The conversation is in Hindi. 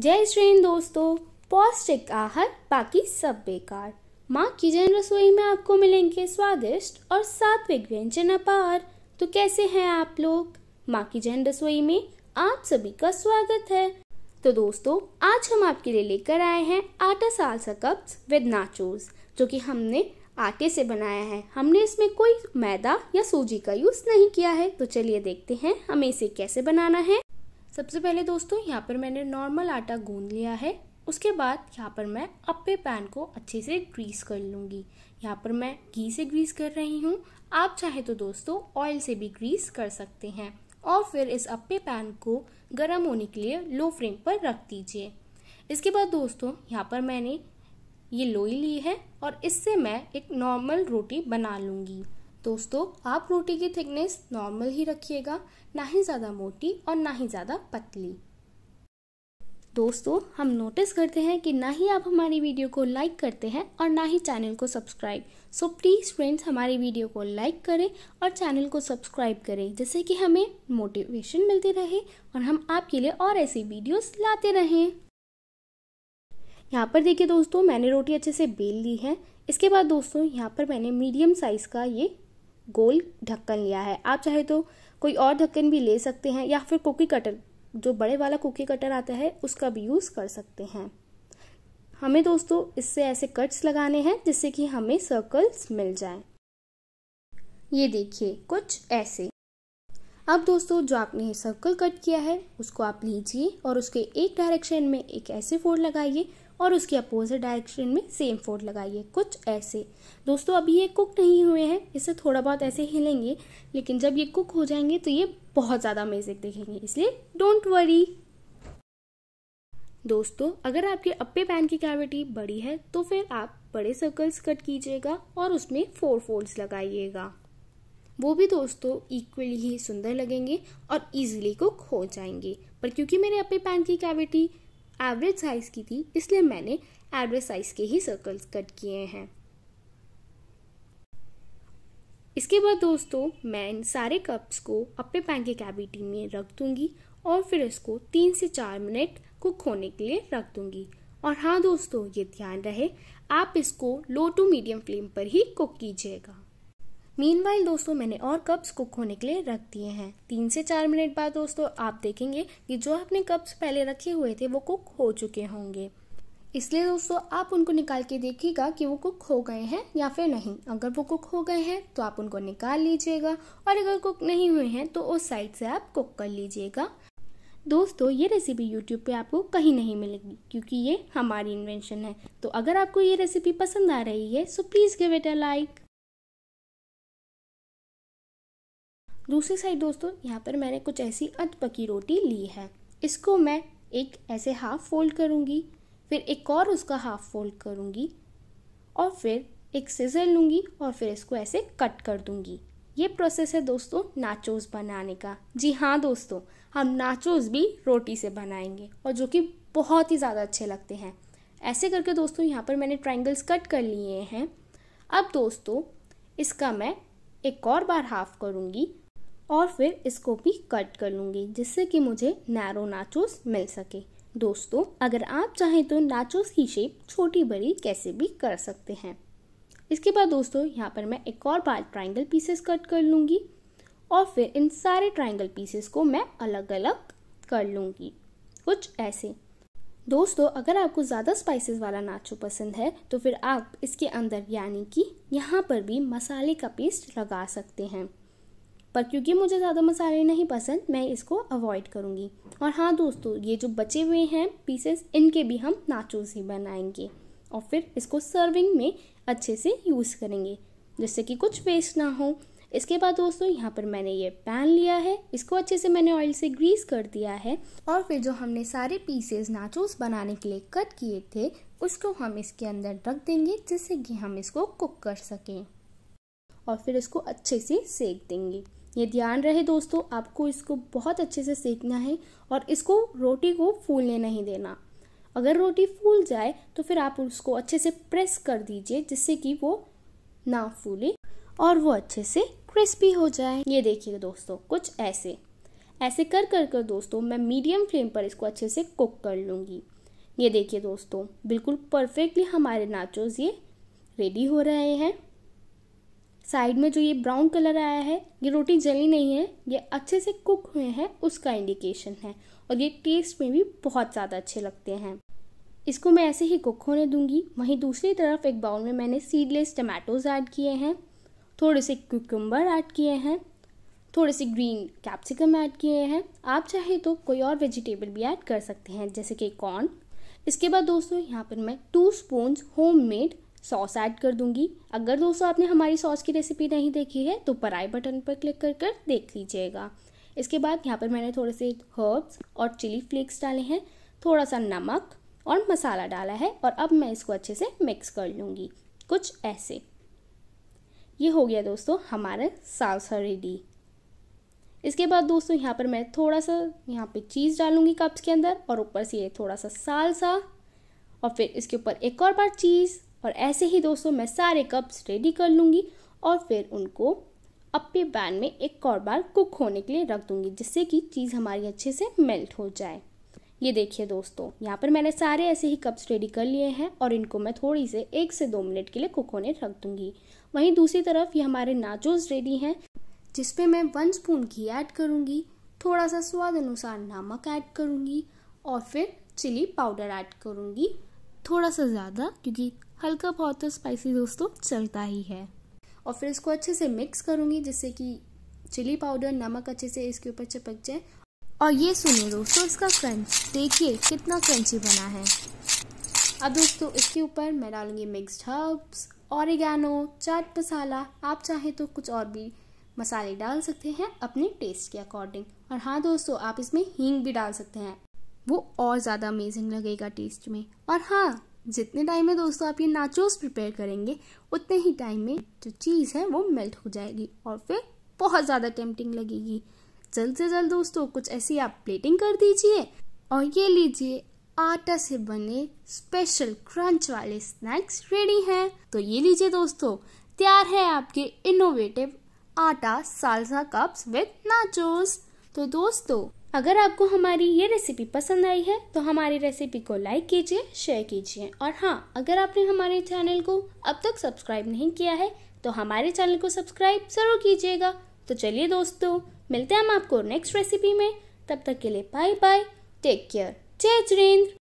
जय श्री दोस्तों पौष्टिक आहार बाकी सब बेकार माँ की जन रसोई में आपको मिलेंगे स्वादिष्ट और सात्विक व्यंजन अपार तो कैसे हैं आप लोग माँ की जन रसोई में आप सभी का स्वागत है तो दोस्तों आज हम आपके लिए लेकर आए हैं आटा सालसा कप्स विद नाचोस जो कि हमने आटे से बनाया है हमने इसमें कोई मैदा या सूजी का यूज़ नहीं किया है तो चलिए देखते हैं हमें इसे कैसे बनाना है सबसे पहले दोस्तों यहाँ पर मैंने नॉर्मल आटा गूंद लिया है उसके बाद यहाँ पर मैं अपे पैन को अच्छे से ग्रीस कर लूँगी यहाँ पर मैं घी से ग्रीस कर रही हूँ आप चाहे तो दोस्तों ऑयल से भी ग्रीस कर सकते हैं और फिर इस अपे पैन को गर्म होने के लिए लो फ्लेम पर रख दीजिए इसके बाद दोस्तों यहाँ पर मैंने ये लोई ली है और इससे मैं एक नॉर्मल रोटी बना लूँगी दोस्तों आप रोटी की थिकनेस नॉर्मल ही रखिएगा ना ही ज़्यादा मोटी और ना ही ज़्यादा पतली दोस्तों हम नोटिस करते हैं कि ना ही आप हमारी वीडियो को लाइक करते हैं और ना ही चैनल को सब्सक्राइब सो प्लीज़ फ्रेंड्स हमारी वीडियो को लाइक करें और चैनल को सब्सक्राइब करें जिससे कि हमें मोटिवेशन मिलती रहे और हम आपके लिए और ऐसी वीडियोस लाते रहें यहाँ पर देखिए दोस्तों मैंने रोटी अच्छे से बेल ली है इसके बाद दोस्तों यहाँ पर मैंने मीडियम साइज़ का ये गोल ढक्कन लिया है आप चाहे तो कोई और ढक्कन भी ले सकते हैं या फिर कुकी कटर जो बड़े वाला कुकी कटर आता है उसका भी यूज़ कर सकते हैं हमें दोस्तों इससे ऐसे कट्स लगाने हैं जिससे कि हमें सर्कल्स मिल जाएं। ये देखिए कुछ ऐसे अब दोस्तों जो आपने सर्कल कट किया है उसको आप लीजिए और उसके एक डायरेक्शन में एक ऐसे फोल्ड लगाइए और उसके अपोजिट डायरेक्शन में सेम फोल्ड लगाइए कुछ ऐसे दोस्तों अभी ये कुक नहीं हुए हैं इसे थोड़ा बहुत ऐसे हिलेंगे लेकिन जब ये कुक हो जाएंगे तो ये बहुत ज़्यादा अमेजिंग दिखेंगे इसलिए डोंट वरी दोस्तों अगर आपके अप्पे पैन की कैविटी बड़ी है तो फिर आप बड़े सर्कल्स कट कीजिएगा और उसमें फोर फोल्ड्स लगाइएगा वो भी दोस्तों इक्वली ही सुंदर लगेंगे और इजीली कुक हो जाएंगे पर क्योंकि मेरे अपे पैन की कैविटी एवरेज साइज़ की थी इसलिए मैंने एवरेज साइज़ के ही सर्कल्स कट किए हैं इसके बाद दोस्तों मैं इन सारे कप्स को अपने पैन की कैविटी में रख दूंगी और फिर इसको तीन से चार मिनट कुक होने के लिए रख दूंगी और हाँ दोस्तों ये ध्यान रहे आप इसको लो टू मीडियम फ्लेम पर ही कुक कीजिएगा मीनवाइल दोस्तों मैंने और कप्स कुक होने के लिए रख दिए हैं तीन से चार मिनट बाद दोस्तों आप देखेंगे कि जो आपने कप्स पहले रखे हुए थे वो कुक हो चुके होंगे इसलिए दोस्तों आप उनको निकाल के देखिएगा कि वो कुक हो गए हैं या फिर नहीं अगर वो कुक हो गए हैं तो आप उनको निकाल लीजिएगा और अगर कुक नहीं हुए हैं तो उस साइड से आप कुक कर लीजिएगा दोस्तों ये रेसिपी यूट्यूब पे आपको कहीं नहीं मिलेगी क्योंकि ये हमारी इन्वेंशन है तो अगर आपको ये रेसिपी पसंद आ रही है so please give it a like दूसरी साइड दोस्तों यहाँ पर मैंने कुछ ऐसी अध पकी रोटी ली है इसको मैं एक ऐसे हाफ फोल्ड करूँगी फिर एक और उसका हाफ फोल्ड करूँगी और फिर एक सिजर लूँगी और फिर इसको ऐसे कट कर दूँगी ये प्रोसेस है दोस्तों नाचोस बनाने का जी हाँ दोस्तों हम नाचोस भी रोटी से बनाएंगे और जो कि बहुत ही ज़्यादा अच्छे लगते हैं ऐसे करके दोस्तों यहाँ पर मैंने ट्राइंगल्स कट कर लिए हैं अब दोस्तों इसका मैं एक और बार हाफ करूँगी और फिर इसको भी कट कर लूँगी जिससे कि मुझे नैरो नाचोस मिल सके दोस्तों अगर आप चाहें तो नाचोस की शेप छोटी बड़ी कैसे भी कर सकते हैं इसके बाद दोस्तों यहाँ पर मैं एक और बार ट्राइंगल पीसेस कट कर लूँगी और फिर इन सारे ट्राइंगल पीसेस को मैं अलग अलग कर लूँगी कुछ ऐसे दोस्तों अगर आपको ज़्यादा स्पाइसेस वाला नाचो पसंद है तो फिर आप इसके अंदर यानी कि यहाँ पर भी मसाले का पेस्ट लगा सकते हैं पर क्योंकि मुझे ज़्यादा मसाले नहीं पसंद मैं इसको अवॉइड करूँगी और हाँ दोस्तों ये जो बचे हुए हैं पीसेस इनके भी हम नाचोस ही बनाएंगे और फिर इसको सर्विंग में अच्छे से यूज़ करेंगे जिससे कि कुछ वेस्ट ना हो इसके बाद दोस्तों यहाँ पर मैंने ये पैन लिया है इसको अच्छे से मैंने ऑयल से ग्रीस कर दिया है और फिर जो हमने सारे पीसेस नाचोस बनाने के लिए कट किए थे उसको हम इसके अंदर रख देंगे जिससे कि हम इसको कुक कर सकें और फिर इसको अच्छे से सेक देंगे ये ध्यान रहे दोस्तों आपको इसको बहुत अच्छे से सीखना है और इसको रोटी को फूलने नहीं देना अगर रोटी फूल जाए तो फिर आप उसको अच्छे से प्रेस कर दीजिए जिससे कि वो ना फूले और वो अच्छे से क्रिस्पी हो जाए ये देखिए दोस्तों कुछ ऐसे ऐसे कर कर कर दोस्तों मैं मीडियम फ्लेम पर इसको अच्छे से कुक कर लूँगी ये देखिए दोस्तों बिल्कुल परफेक्टली हमारे नाचोज ये रेडी हो रहे हैं साइड में जो ये ब्राउन कलर आया है ये रोटी जली नहीं है ये अच्छे से कुक हुए हैं उसका इंडिकेशन है और ये टेस्ट में भी बहुत ज़्यादा अच्छे लगते हैं इसको मैं ऐसे ही कुक होने दूंगी वहीं दूसरी तरफ एक बाउल में मैंने सीडलेस टमाटोज ऐड किए हैं थोड़े से क्यूकम्बर ऐड किए हैं थोड़े से ग्रीन कैप्सिकम ऐड किए हैं आप चाहे तो कोई और वेजिटेबल भी ऐड कर सकते हैं जैसे कि कॉर्न इसके बाद दोस्तों यहाँ पर मैं two spoon homemade sauce add कर दूंगी अगर दोस्तों आपने हमारी सॉस की रेसिपी नहीं देखी है तो पराई बटन पर क्लिक कर कर देख लीजिएगा इसके बाद यहाँ पर मैंने थोड़े से हर्ब्स और चिली फ्लेक्स डाले हैं थोड़ा सा नमक और मसाला डाला है और अब मैं इसको अच्छे से मिक्स कर लूँगी कुछ ऐसे ये हो गया दोस्तों हमारा सालसा रेडी इसके बाद दोस्तों यहाँ पर मैं थोड़ा सा यहाँ पे चीज़ डालूंगी कप्स के अंदर और ऊपर से ये थोड़ा सा सालसा और फिर इसके ऊपर एक और बार चीज़ और ऐसे ही दोस्तों मैं सारे कप्स रेडी कर लूँगी और फिर उनको अपे पैन में एक और बार कुक होने के लिए रख दूँगी जिससे कि चीज़ हमारी अच्छे से मेल्ट हो जाए ये देखिए दोस्तों यहाँ पर मैंने सारे ऐसे ही कप्स रेडी कर लिए हैं और इनको मैं थोड़ी से एक से दो मिनट के लिए कुक होने रख दूँगी वहीं दूसरी तरफ ये हमारे नाचोज रेडी हैं जिसपे मैं वन स्पून घी ऐड करूँगी थोड़ा सा स्वाद अनुसार नमक ऐड करूँगी और फिर चिली पाउडर ऐड करूँगी थोड़ा सा ज़्यादा क्योंकि हल्का बहुत तो स्पाइसी दोस्तों चलता ही है और फिर इसको अच्छे से मिक्स करूँगी जिससे कि चिली पाउडर नमक अच्छे से इसके ऊपर चिपक जाए और ये सुनिए दोस्तों इसका क्रंच देखिए कितना क्रंची बना है अब दोस्तों इसके ऊपर मैं डालूंगी mixed herbs oregano chaat masala आप चाहें तो कुछ और भी मसाले डाल सकते हैं अपने टेस्ट के अकॉर्डिंग और हाँ दोस्तों आप इसमें हींग भी डाल सकते हैं वो और ज़्यादा अमेजिंग लगेगा टेस्ट में और हाँ जितने टाइम में दोस्तों आप ये नाचोस प्रिपेयर करेंगे उतने ही टाइम में जो चीज़ है वो मेल्ट हो जाएगी और फिर बहुत ज़्यादा टेम्पटिंग लगेगी जल्द से जल्द दोस्तों कुछ ऐसी आप प्लेटिंग कर दीजिए और ये लीजिए आटा से बने स्पेशल क्रंच वाले स्नैक्स रेडी हैं तो ये लीजिए दोस्तों तैयार है आपके इनोवेटिव आटा सालसा कप्स विद नाचोस तो दोस्तों अगर आपको हमारी ये रेसिपी पसंद आई है तो हमारी रेसिपी को लाइक कीजिए शेयर कीजिए और हाँ अगर आपने हमारे चैनल को अब तक सब्सक्राइब नहीं किया है तो हमारे चैनल को सब्सक्राइब ज़रूर कीजिएगा तो चलिए दोस्तों मिलते हैं हम आपको नेक्स्ट रेसिपी में तब तक के लिए बाय बाय टेक केयर जय जरेंद्र